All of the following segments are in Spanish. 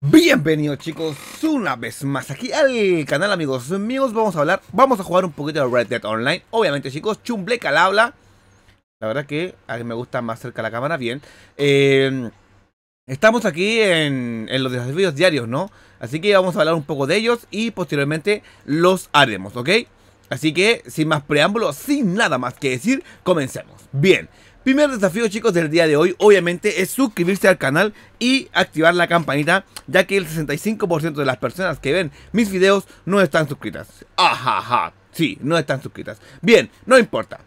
Bienvenidos chicos una vez más aquí al canal amigos amigos vamos a hablar, vamos a jugar un poquito de Red Dead Online Obviamente chicos, chumble calabla habla La verdad que a mí me gusta más cerca la cámara, bien em, Estamos aquí en, en, los desafíos diarios, ¿no? Así que vamos a hablar un poco de ellos y posteriormente los haremos, ¿ok? Así que, sin más preámbulos, sin nada más que decir, comencemos. Bien, primer desafío chicos del día de hoy, obviamente, es suscribirse al canal y activar la campanita, ya que el 65% de las personas que ven mis videos no están suscritas. Ajaja, sí, no están suscritas. Bien, no importa.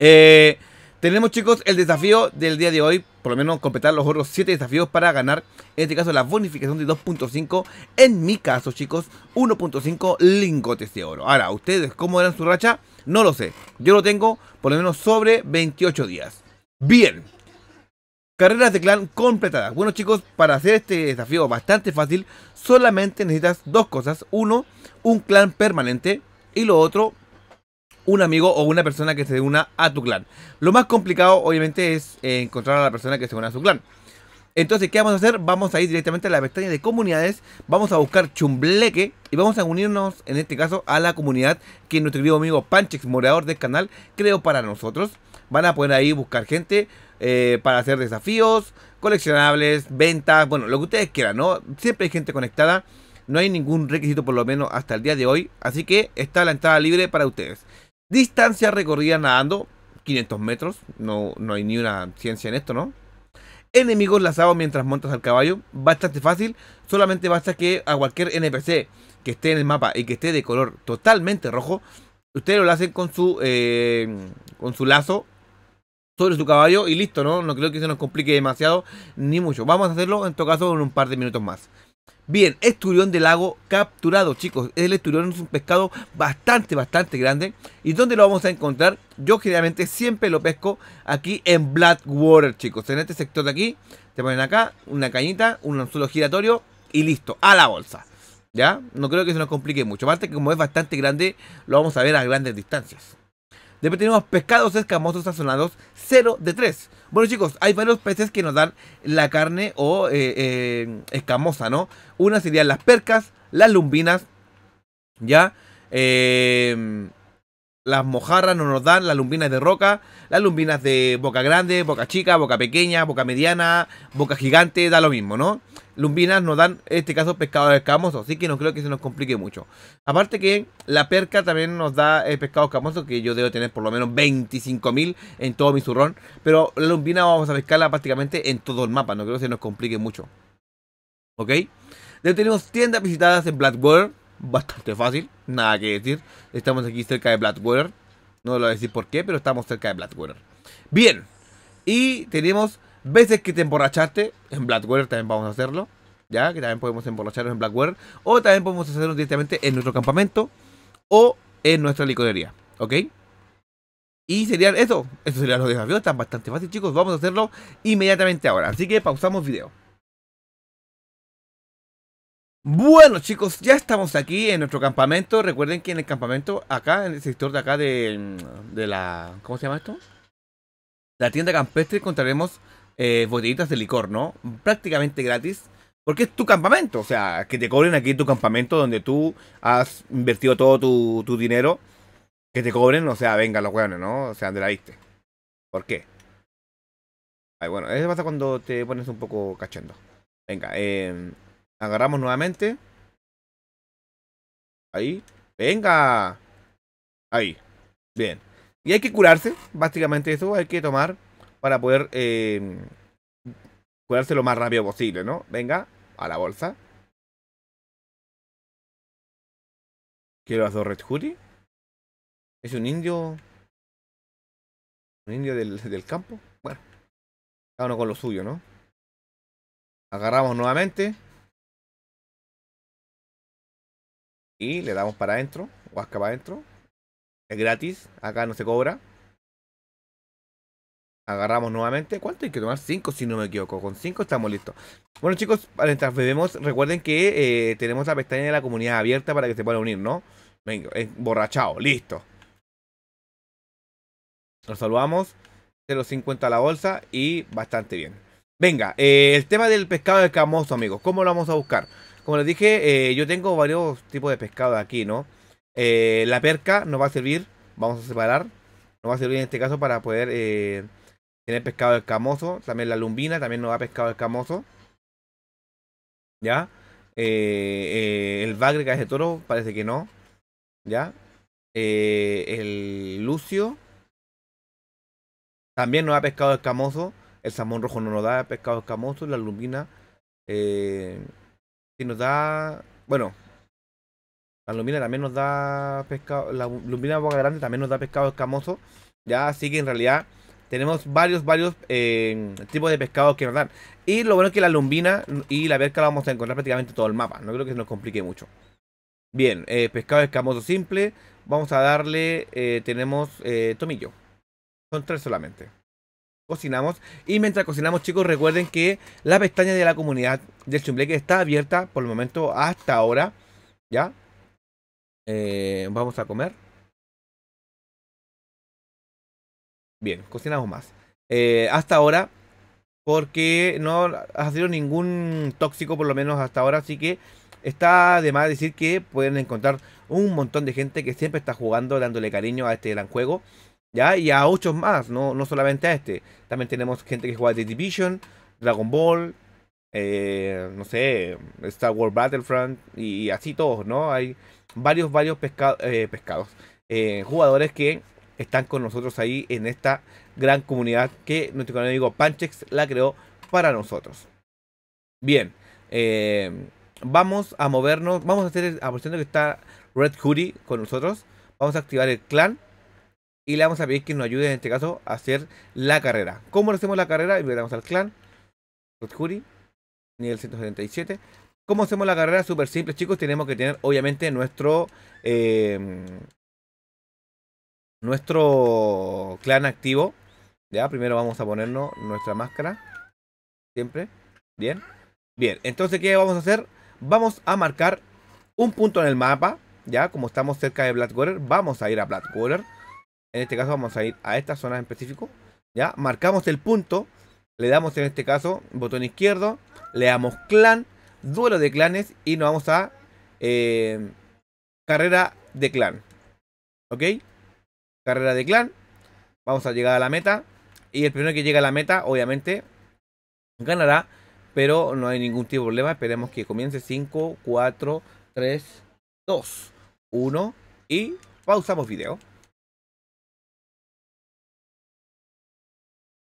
Eh... Tenemos chicos el desafío del día de hoy, por lo menos completar los otros 7 desafíos para ganar, en este caso la bonificación de 2.5, en mi caso chicos 1.5 lingotes de oro. Ahora, ¿ustedes cómo eran su racha? No lo sé, yo lo tengo por lo menos sobre 28 días. Bien, Carreras de clan completadas. Bueno chicos, para hacer este desafío bastante fácil, solamente necesitas dos cosas. Uno, un clan permanente y lo otro, un amigo o una persona que se una a tu clan. Lo más complicado, obviamente, es eh, encontrar a la persona que se una a su clan. Entonces, ¿qué vamos a hacer? Vamos a ir directamente a la pestaña de comunidades, vamos a buscar Chumbleque y vamos a unirnos, en este caso, a la comunidad que nuestro amigo Panchex, morador del este canal, creo para nosotros. Van a poder ahí buscar gente eh, para hacer desafíos, coleccionables, ventas, bueno, lo que ustedes quieran, ¿no? Siempre hay gente conectada, no hay ningún requisito por lo menos hasta el día de hoy, así que está la entrada libre para ustedes. Distancia recorrida nadando, 500 metros, no, no hay ni una ciencia en esto, ¿no? Enemigos lazados mientras montas al caballo, bastante fácil, solamente basta que a cualquier NPC que esté en el mapa y que esté de color totalmente rojo, ustedes lo hacen con su, eh, con su lazo sobre su caballo y listo, ¿no? No creo que se nos complique demasiado ni mucho. Vamos a hacerlo en todo caso en un par de minutos más. Bien, esturión del lago capturado, chicos. El esturión es un pescado bastante, bastante grande. ¿Y dónde lo vamos a encontrar? Yo generalmente siempre lo pesco aquí en Blackwater, chicos. En este sector de aquí, te ponen acá una cañita, un anzuelo giratorio y listo, a la bolsa. ¿Ya? No creo que se nos complique mucho. Aparte que como es bastante grande, lo vamos a ver a grandes distancias. Después tenemos pescados escamosos sazonados 0 de 3. Bueno chicos, hay varios peces que nos dan la carne o eh, eh, escamosa, ¿no? Una serían las percas, las lumbinas, ¿ya? Eh las mojarras no nos dan, las lumbinas de roca, las lumbinas de boca grande, boca chica, boca pequeña, boca mediana, boca gigante, da lo mismo, ¿no? Lumbinas nos dan, en este caso, pescados escamosos, así que no creo que se nos complique mucho. Aparte que la perca también nos da eh, pescado pescados escamosos, que yo debo tener por lo menos 25.000 en todo mi surrón. pero la lumbina vamos a pescarla prácticamente en todo el mapa, no creo que se nos complique mucho. ¿Ok? Luego tenemos tiendas visitadas en Blackboard bastante fácil, nada que decir. Estamos aquí cerca de Blackwater. No lo voy a decir por qué, pero estamos cerca de Blackwater. Bien, y tenemos veces que te emborrachaste. En Blackwater también vamos a hacerlo. Ya, que también podemos emborracharnos en Blackwater. O también podemos hacerlo directamente en nuestro campamento. O en nuestra licorería. ¿Ok? Y serían eso. Eso serían los desafíos. Están bastante fácil, chicos. Vamos a hacerlo inmediatamente ahora. Así que pausamos video. Bueno chicos, ya estamos aquí en nuestro campamento Recuerden que en el campamento, acá, en el sector de acá de, mm, de la... ¿Cómo se llama esto? La tienda campestre encontraremos eh, botellitas de licor, ¿no? Prácticamente gratis Porque es tu campamento, o sea, que te cobren aquí tu campamento Donde tú has invertido todo tu, tu dinero Que te cobren, o sea, venga los hueones, ¿no? O sea, de la viste ¿Por qué? Ay, bueno, eso pasa cuando te pones un poco cachendo Venga, eh... Agarramos nuevamente. Ahí. Venga. Ahí. Bien. Y hay que curarse, básicamente eso, hay que tomar para poder eh, curarse lo más rápido posible, ¿no? Venga, a la bolsa. Quiero hacer Red Hoodie. Es un indio. Un indio del, del campo. Bueno, cada uno con lo suyo, ¿no? Agarramos nuevamente. Y le damos para adentro, acá para adentro. Es gratis, acá no se cobra. Agarramos nuevamente. ¿Cuánto hay que tomar? 5 si no me equivoco. Con 5 estamos listos. Bueno chicos, mientras bebemos, recuerden que eh, tenemos la pestaña de la comunidad abierta para que se puedan unir, ¿no? Venga, eh, borrachado listo. Nos saludamos. 0.50 la bolsa y bastante bien. Venga, eh, el tema del pescado escamoso, amigos. ¿Cómo lo vamos a buscar? Como les dije, eh, yo tengo varios tipos de pescado aquí, ¿no? Eh, la perca nos va a servir, vamos a separar, nos va a servir en este caso para poder eh, tener pescado escamoso. También la lumbina también nos da pescado escamoso. ¿Ya? el bagre, que de toro, parece que no. ¿Ya? el lucio también nos da pescado escamoso. El salmón rojo no nos da pescado escamoso. La lumbina nos da. Bueno, la lumina también nos da pescado. La lumina boca grande también nos da pescado escamoso. Ya, así que en realidad tenemos varios, varios em, tipos de pescados que nos dan. Y lo bueno es que la lumbina y la verca la vamos a encontrar prácticamente todo el mapa. No creo que se nos complique mucho. Bien, eh, pescado escamoso simple. Vamos a darle, eh, tenemos eh, tomillo. Son tres solamente cocinamos. Y mientras cocinamos, chicos, recuerden que la pestaña de la comunidad del que está abierta por el momento hasta ahora. ¿Ya? Eh, vamos a comer. Bien, cocinamos más. Eh, hasta ahora, porque no ha sido ningún tóxico, por lo menos hasta ahora, así que está de más decir que pueden encontrar un montón de gente que siempre está jugando, dándole cariño a este gran juego. ¿ya? Y a muchos más, no, no solamente a este. También tenemos gente que juega The Division, Dragon Ball, eh, no sé, Star Wars Battlefront y, así todos, ¿no? Hay varios, varios eh, pescados, eh, jugadores que están con nosotros ahí en esta gran comunidad que nuestro amigo Panchex la creó para nosotros. Bien, vamos a movernos, vamos a hacer, aprovechando que está Red Hoodie con nosotros, vamos a activar el clan y le vamos a pedir que nos ayude en este caso a hacer la carrera. ¿Cómo hacemos la carrera? Y le damos al clan, nivel 177. ¿Cómo hacemos la carrera? Súper simple, chicos. Tenemos que tener, obviamente, nuestro... Eh, nuestro clan activo. Ya, primero vamos a ponernos nuestra máscara. Siempre. Bien. Bien, entonces, ¿qué vamos a hacer? Vamos a marcar un punto en el mapa. Ya, como estamos cerca de Blackwater, vamos a ir a Blackwater. En este caso vamos a ir a esta zona en específico. Ya, marcamos el punto. Le damos en este caso botón izquierdo. Le damos clan, duelo de clanes y nos vamos a eh, carrera de clan. ¿Ok? Carrera de clan. Vamos a llegar a la meta. Y el primero que llega a la meta, obviamente, ganará. Pero no hay ningún tipo de problema. Esperemos que comience 5, 4, 3, 2, 1. Y pausamos video.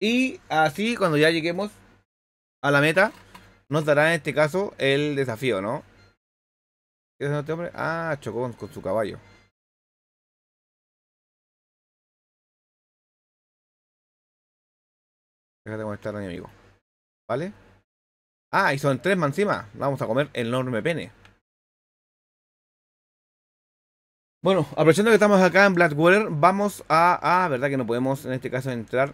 Y así, cuando ya lleguemos a la meta, nos dará en este caso el desafío, ¿no? ¿Qué es este hombre? Ah, chocó con, su caballo. Déjate molestar a mi amigo. ¿Vale? Ah, y son tres más Vamos a comer enorme pene. Bueno, aprovechando que estamos acá en Blackwater, vamos a... Ah, verdad que no podemos en este caso entrar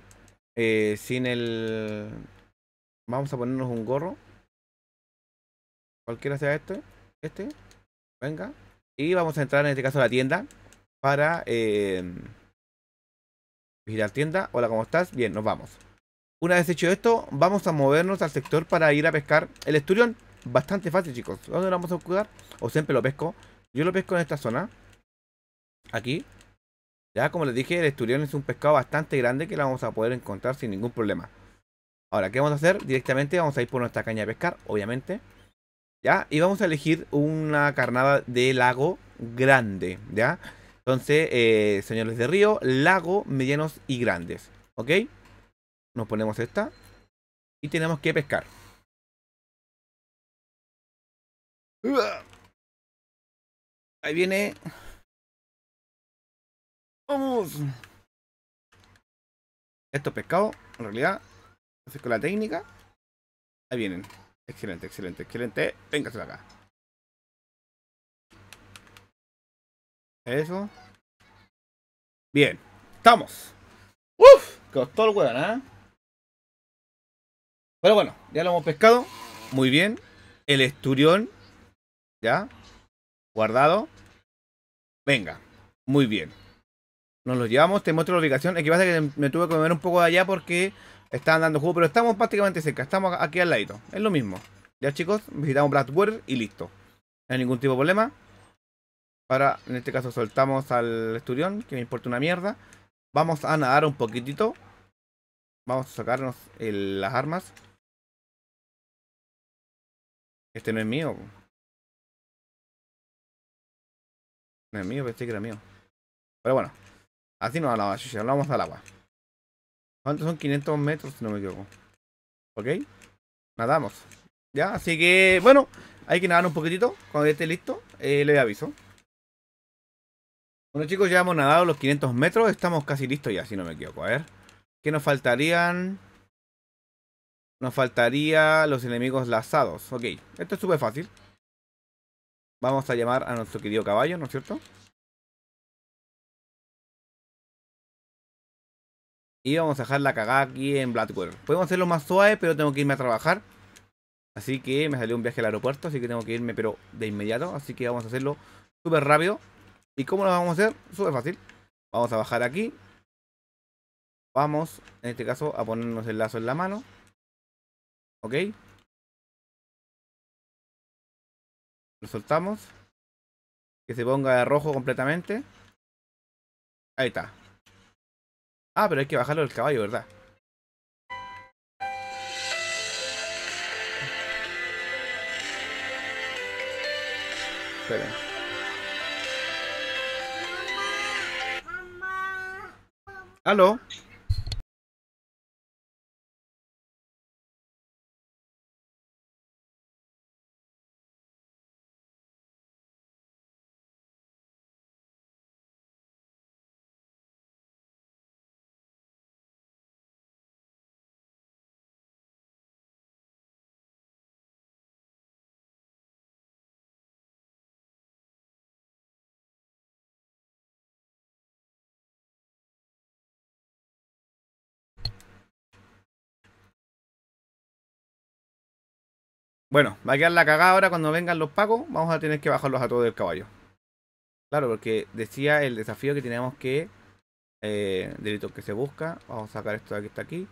eh, sin el... Vamos a ponernos un gorro. Cualquiera sea este. Este. Venga. Y vamos a entrar en este caso a la tienda. Para... Eh, vigilar la tienda. Hola, ¿cómo estás? Bien, nos vamos. Una vez hecho esto, vamos a movernos al sector para ir a pescar el esturión. Bastante fácil, chicos. ¿Dónde lo vamos a buscar? O siempre lo pesco. Yo lo pesco en esta zona. Aquí. Ya como les dije, el esturión es un pescado bastante grande que la vamos a poder encontrar sin ningún problema. Ahora, ¿qué vamos a hacer? Directamente vamos a ir por nuestra caña de pescar, obviamente. ¿Ya? Y vamos a elegir una carnada de lago grande, ¿ya? Entonces, eh, señores de río, lago, medianos y grandes, ¿ok? Nos ponemos esta y tenemos que pescar. Ahí viene Vamos. Estos pescados, en realidad, con la técnica. Ahí vienen. Excelente, excelente, excelente. Venga, acá. Eso. Bien. Estamos. Uf, costó el weón, ¿eh? ¿ah? Pero bueno, ya lo hemos pescado. Muy bien. El esturión. Ya. Guardado. Venga. Muy bien. Nos los llevamos, te muestro la ubicación. que pasa que me tuve que mover un poco de allá porque estaban dando jugo, pero estamos prácticamente cerca, estamos aquí al ladito. Es lo mismo. Ya chicos, visitamos Blackwater y listo. No hay ningún tipo de problema. Ahora, en este caso, soltamos al esturión, que me importa una mierda. Vamos a nadar un poquitito. Vamos a sacarnos las armas. Este no es mío. No es mío, pensé que era mío. Pero bueno, Así no vamos lo vamos al agua. ¿Cuántos son 500 metros, si no me equivoco? ¿Ok? Nadamos. Ya, así que, bueno, hay que nadar un poquitito. Cuando esté listo, eh, le aviso. Bueno, chicos, ya hemos nadado los 500 metros. Estamos casi listos ya, si no me equivoco. A ver, ¿qué nos faltarían? Nos faltaría los enemigos lazados. Ok, esto es súper fácil. Vamos a llamar a nuestro querido caballo, ¿no es cierto? Y vamos a dejar la cagada aquí en Blackwell. Podemos hacerlo más suave, pero tengo que irme a trabajar. Así que me salió un viaje al aeropuerto, así que tengo que irme, pero de inmediato. Así que vamos a hacerlo súper rápido. ¿Y cómo lo vamos a hacer? Súper fácil. Vamos a bajar aquí. Vamos, en este caso, a ponernos el lazo en la mano. Ok. Lo soltamos. Que se ponga de rojo completamente. Ahí está. Ah, pero hay que bajarlo del caballo, ¿verdad? Esperen. ¿Aló? Bueno, va a quedar la cagada ahora cuando vengan los pagos. Vamos a tener que bajarlos a todos del caballo. Claro, porque decía el desafío que tenemos que... Eh, delito que se busca. Vamos a sacar esto de aquí está aquí.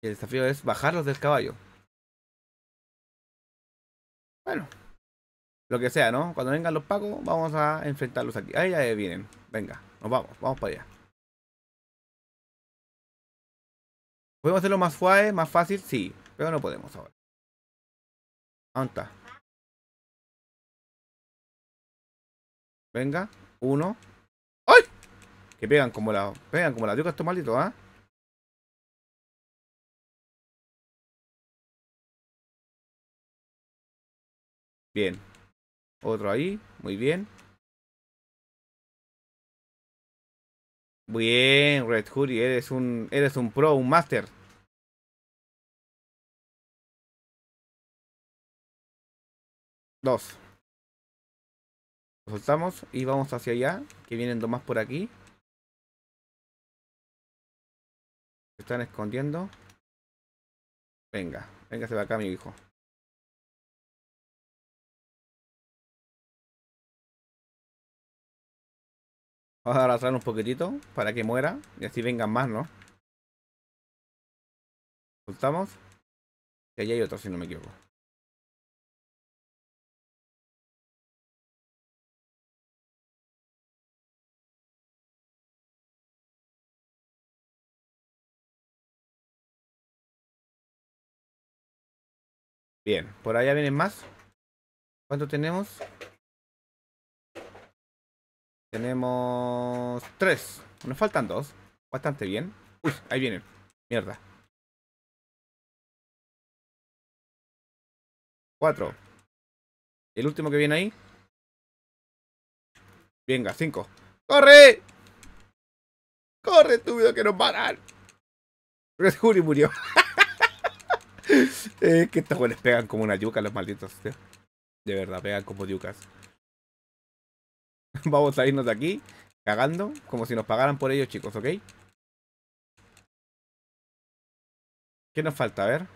el desafío es bajarlos del caballo. Bueno. Lo que sea, ¿no? Cuando vengan los pagos, vamos a enfrentarlos aquí. Ahí ya vienen. Venga, nos vamos. Vamos para allá. ¿Podemos hacerlo más suave, más fácil? Sí, pero no podemos ahora. Anta. Venga, uno. ¡Ay! Que pegan como la. Pegan como la yuca estos maldito, ¿ah? Bien. Otro ahí. Muy bien. Bien, Red Hoodie, eres un, eres un pro, un master. Dos. Lo soltamos y vamos hacia allá, que vienen dos más por aquí. Se están escondiendo. Venga, venga, se va acá mi hijo. Vamos a atrás un poquitito para que muera y así vengan más, ¿no? Soltamos. Y ahí hay otro, si no me equivoco. Bien, por allá vienen más. ¿Cuánto tenemos? Tenemos tres. Nos faltan dos. Bastante bien. Uy, ahí vienen. Mierda. Cuatro. El último que viene ahí. Venga, cinco. ¡Corre! ¡Corre, estúpido, que nos paran! Red Jury murió. que estos buenos pegan como una yuca los malditos, tío. De verdad, pegan como yucas. Vamos a irnos de aquí, cagando, como si nos pagaran por ello, chicos, ¿ok? ¿Qué nos falta? A ver.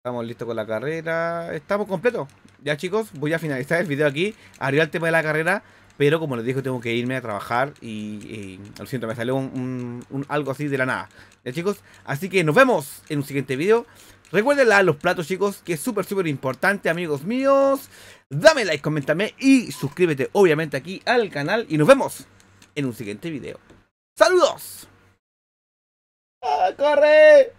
Estamos listos con la carrera. Estamos completos. Ya chicos, voy a finalizar el video aquí. Arriba el tema de la carrera. Pero como les digo tengo que irme a trabajar y, lo siento, me salió un, algo así de la nada. Ya chicos, así que nos vemos en un siguiente video. Recuérdenla los platos, chicos, que es súper, súper importante, amigos míos. Dame like, coméntame y suscríbete, obviamente, aquí al canal. Y nos vemos en un siguiente video. ¡Saludos! ¡Corre!